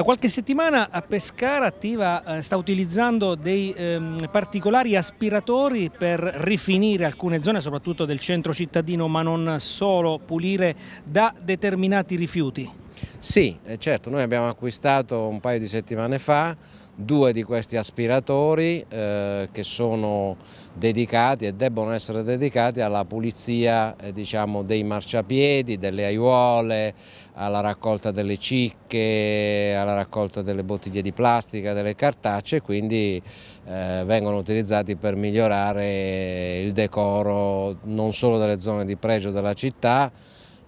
Da qualche settimana a Pescara attiva, eh, sta utilizzando dei ehm, particolari aspiratori per rifinire alcune zone, soprattutto del centro cittadino, ma non solo, pulire da determinati rifiuti. Sì, eh, certo, noi abbiamo acquistato un paio di settimane fa due di questi aspiratori eh, che sono dedicati e debbono essere dedicati alla pulizia eh, diciamo, dei marciapiedi, delle aiuole, alla raccolta delle cicche, alla raccolta delle bottiglie di plastica, delle cartacce, quindi eh, vengono utilizzati per migliorare il decoro non solo delle zone di pregio della città,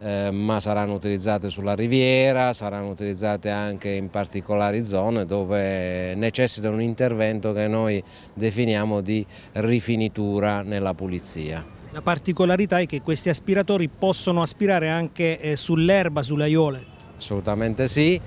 Ehm, ma saranno utilizzate sulla riviera, saranno utilizzate anche in particolari zone dove necessita un intervento che noi definiamo di rifinitura nella pulizia. La particolarità è che questi aspiratori possono aspirare anche eh, sull'erba, sulle aiole? Assolutamente sì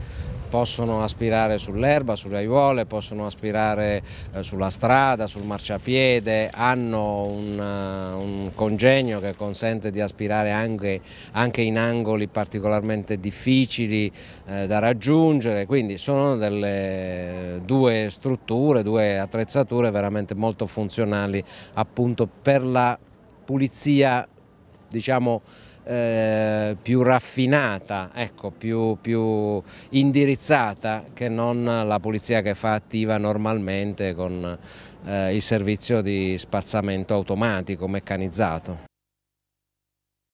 possono aspirare sull'erba, sulle aiuole, possono aspirare eh, sulla strada, sul marciapiede, hanno un, eh, un congegno che consente di aspirare anche, anche in angoli particolarmente difficili eh, da raggiungere, quindi sono delle due strutture, due attrezzature veramente molto funzionali appunto per la pulizia diciamo, eh, più raffinata, ecco, più, più, indirizzata che non la polizia che fa attiva normalmente con eh, il servizio di spazzamento automatico, meccanizzato.